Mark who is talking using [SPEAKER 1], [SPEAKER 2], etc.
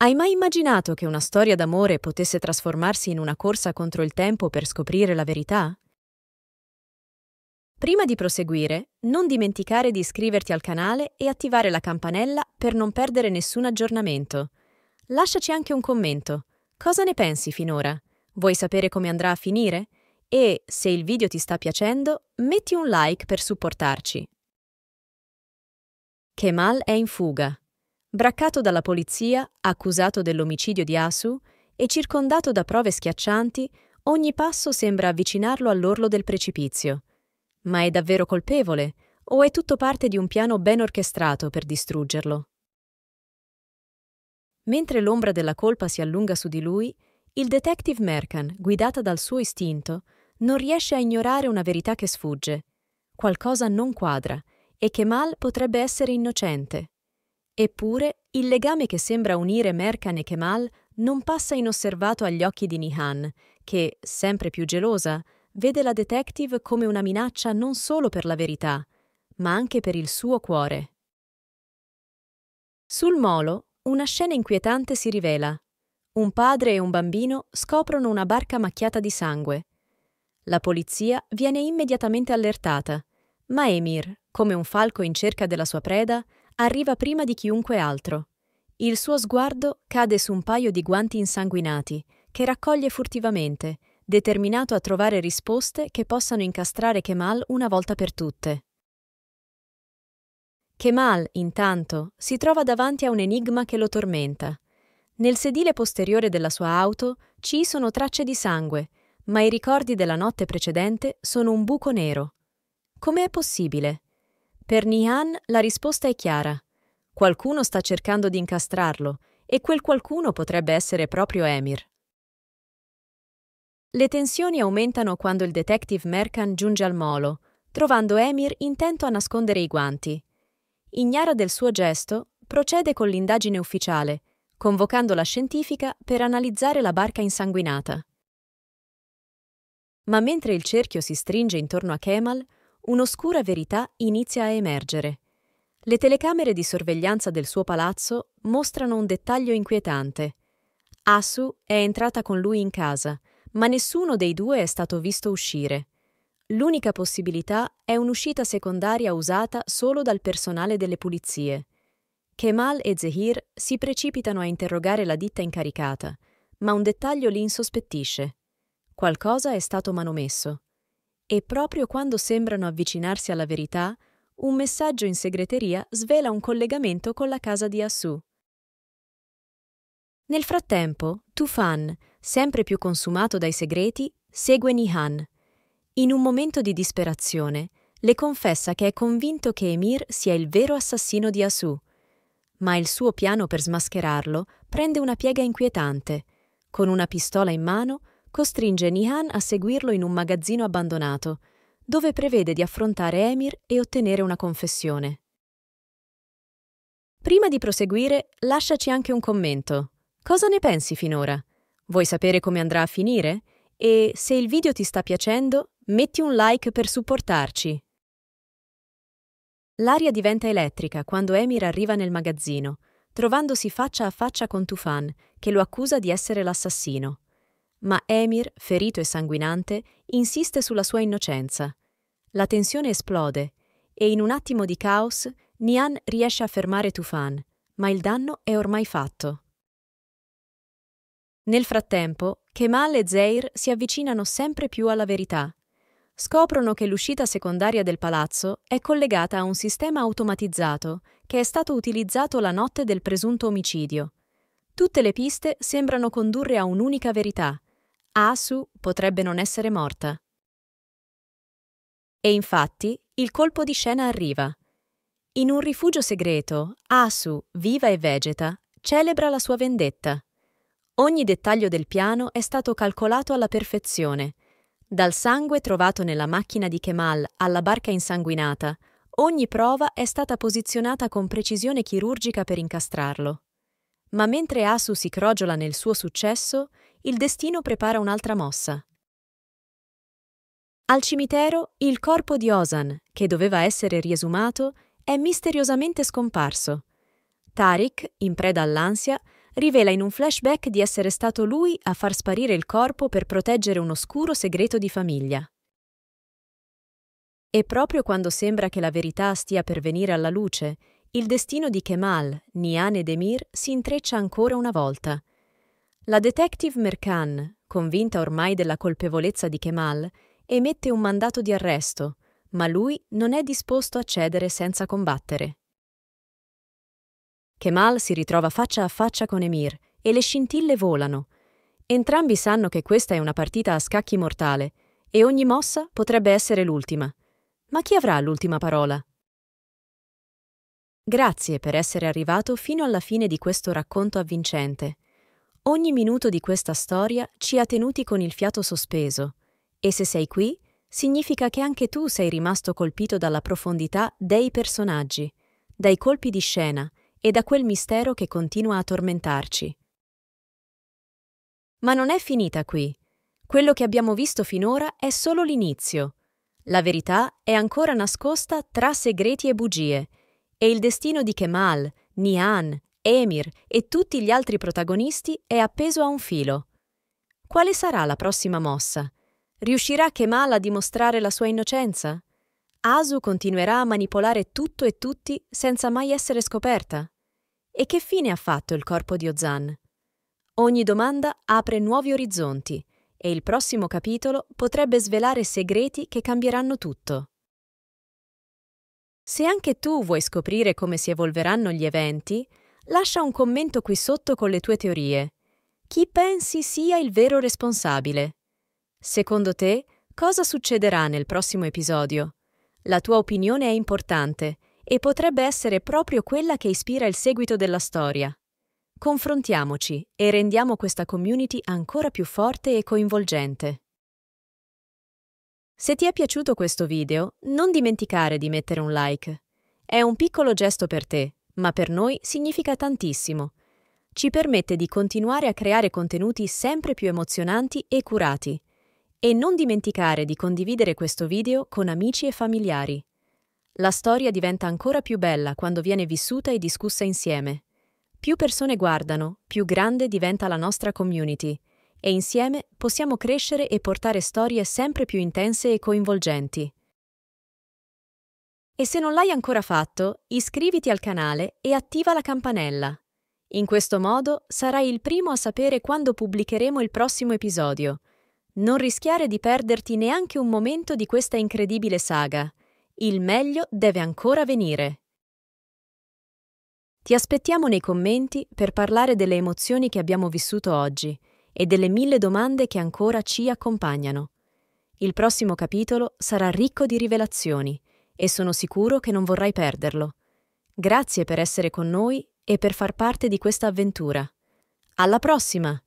[SPEAKER 1] Hai mai immaginato che una storia d'amore potesse trasformarsi in una corsa contro il tempo per scoprire la verità? Prima di proseguire, non dimenticare di iscriverti al canale e attivare la campanella per non perdere nessun aggiornamento. Lasciaci anche un commento. Cosa ne pensi finora? Vuoi sapere come andrà a finire? E, se il video ti sta piacendo, metti un like per supportarci. Kemal è in fuga. Braccato dalla polizia, accusato dell'omicidio di Asu e circondato da prove schiaccianti, ogni passo sembra avvicinarlo all'orlo del precipizio. Ma è davvero colpevole? O è tutto parte di un piano ben orchestrato per distruggerlo? Mentre l'ombra della colpa si allunga su di lui, il detective Merkan, guidata dal suo istinto, non riesce a ignorare una verità che sfugge. Qualcosa non quadra e che Mal potrebbe essere innocente. Eppure, il legame che sembra unire Merkan e Kemal non passa inosservato agli occhi di Nihan, che, sempre più gelosa, vede la detective come una minaccia non solo per la verità, ma anche per il suo cuore. Sul molo, una scena inquietante si rivela. Un padre e un bambino scoprono una barca macchiata di sangue. La polizia viene immediatamente allertata, ma Emir, come un falco in cerca della sua preda, arriva prima di chiunque altro. Il suo sguardo cade su un paio di guanti insanguinati, che raccoglie furtivamente, determinato a trovare risposte che possano incastrare Kemal una volta per tutte. Kemal, intanto, si trova davanti a un enigma che lo tormenta. Nel sedile posteriore della sua auto ci sono tracce di sangue, ma i ricordi della notte precedente sono un buco nero. Com'è possibile? Per Nihan la risposta è chiara. Qualcuno sta cercando di incastrarlo e quel qualcuno potrebbe essere proprio Emir. Le tensioni aumentano quando il detective Merkan giunge al molo, trovando Emir intento a nascondere i guanti. Ignara del suo gesto, procede con l'indagine ufficiale, convocando la scientifica per analizzare la barca insanguinata. Ma mentre il cerchio si stringe intorno a Kemal, un'oscura verità inizia a emergere. Le telecamere di sorveglianza del suo palazzo mostrano un dettaglio inquietante. Asu è entrata con lui in casa, ma nessuno dei due è stato visto uscire. L'unica possibilità è un'uscita secondaria usata solo dal personale delle pulizie. Kemal e Zehir si precipitano a interrogare la ditta incaricata, ma un dettaglio li insospettisce. Qualcosa è stato manomesso. E proprio quando sembrano avvicinarsi alla verità, un messaggio in segreteria svela un collegamento con la casa di Asu. Nel frattempo, Tufan, sempre più consumato dai segreti, segue Nihan. In un momento di disperazione, le confessa che è convinto che Emir sia il vero assassino di Asu, ma il suo piano per smascherarlo prende una piega inquietante. Con una pistola in mano, costringe Nihan a seguirlo in un magazzino abbandonato, dove prevede di affrontare Emir e ottenere una confessione. Prima di proseguire, lasciaci anche un commento. Cosa ne pensi finora? Vuoi sapere come andrà a finire? E se il video ti sta piacendo, metti un like per supportarci. L'aria diventa elettrica quando Emir arriva nel magazzino, trovandosi faccia a faccia con Tufan, che lo accusa di essere l'assassino. Ma Emir, ferito e sanguinante, insiste sulla sua innocenza. La tensione esplode e in un attimo di caos Nian riesce a fermare Tufan, ma il danno è ormai fatto. Nel frattempo, Kemal e Zeir si avvicinano sempre più alla verità. Scoprono che l'uscita secondaria del palazzo è collegata a un sistema automatizzato che è stato utilizzato la notte del presunto omicidio. Tutte le piste sembrano condurre a un'unica verità, Asu potrebbe non essere morta. E infatti il colpo di scena arriva. In un rifugio segreto, Asu, viva e vegeta, celebra la sua vendetta. Ogni dettaglio del piano è stato calcolato alla perfezione. Dal sangue trovato nella macchina di Kemal alla barca insanguinata, ogni prova è stata posizionata con precisione chirurgica per incastrarlo. Ma mentre Asu si crogiola nel suo successo, il destino prepara un'altra mossa. Al cimitero, il corpo di Osan, che doveva essere riesumato, è misteriosamente scomparso. Tarik, in preda all'ansia, rivela in un flashback di essere stato lui a far sparire il corpo per proteggere un oscuro segreto di famiglia. E proprio quando sembra che la verità stia per venire alla luce il destino di Kemal, Nian ed Emir si intreccia ancora una volta. La detective Merkan, convinta ormai della colpevolezza di Kemal, emette un mandato di arresto, ma lui non è disposto a cedere senza combattere. Kemal si ritrova faccia a faccia con Emir e le scintille volano. Entrambi sanno che questa è una partita a scacchi mortale e ogni mossa potrebbe essere l'ultima. Ma chi avrà l'ultima parola? Grazie per essere arrivato fino alla fine di questo racconto avvincente. Ogni minuto di questa storia ci ha tenuti con il fiato sospeso e se sei qui, significa che anche tu sei rimasto colpito dalla profondità dei personaggi, dai colpi di scena e da quel mistero che continua a tormentarci. Ma non è finita qui. Quello che abbiamo visto finora è solo l'inizio. La verità è ancora nascosta tra segreti e bugie, e il destino di Kemal, Nian, Emir e tutti gli altri protagonisti è appeso a un filo. Quale sarà la prossima mossa? Riuscirà Kemal a dimostrare la sua innocenza? Asu continuerà a manipolare tutto e tutti senza mai essere scoperta? E che fine ha fatto il corpo di Ozan? Ogni domanda apre nuovi orizzonti e il prossimo capitolo potrebbe svelare segreti che cambieranno tutto. Se anche tu vuoi scoprire come si evolveranno gli eventi, lascia un commento qui sotto con le tue teorie. Chi pensi sia il vero responsabile? Secondo te, cosa succederà nel prossimo episodio? La tua opinione è importante e potrebbe essere proprio quella che ispira il seguito della storia. Confrontiamoci e rendiamo questa community ancora più forte e coinvolgente. Se ti è piaciuto questo video, non dimenticare di mettere un like. È un piccolo gesto per te, ma per noi significa tantissimo. Ci permette di continuare a creare contenuti sempre più emozionanti e curati. E non dimenticare di condividere questo video con amici e familiari. La storia diventa ancora più bella quando viene vissuta e discussa insieme. Più persone guardano, più grande diventa la nostra community e insieme possiamo crescere e portare storie sempre più intense e coinvolgenti. E se non l'hai ancora fatto, iscriviti al canale e attiva la campanella. In questo modo sarai il primo a sapere quando pubblicheremo il prossimo episodio. Non rischiare di perderti neanche un momento di questa incredibile saga. Il meglio deve ancora venire. Ti aspettiamo nei commenti per parlare delle emozioni che abbiamo vissuto oggi e delle mille domande che ancora ci accompagnano. Il prossimo capitolo sarà ricco di rivelazioni e sono sicuro che non vorrai perderlo. Grazie per essere con noi e per far parte di questa avventura. Alla prossima!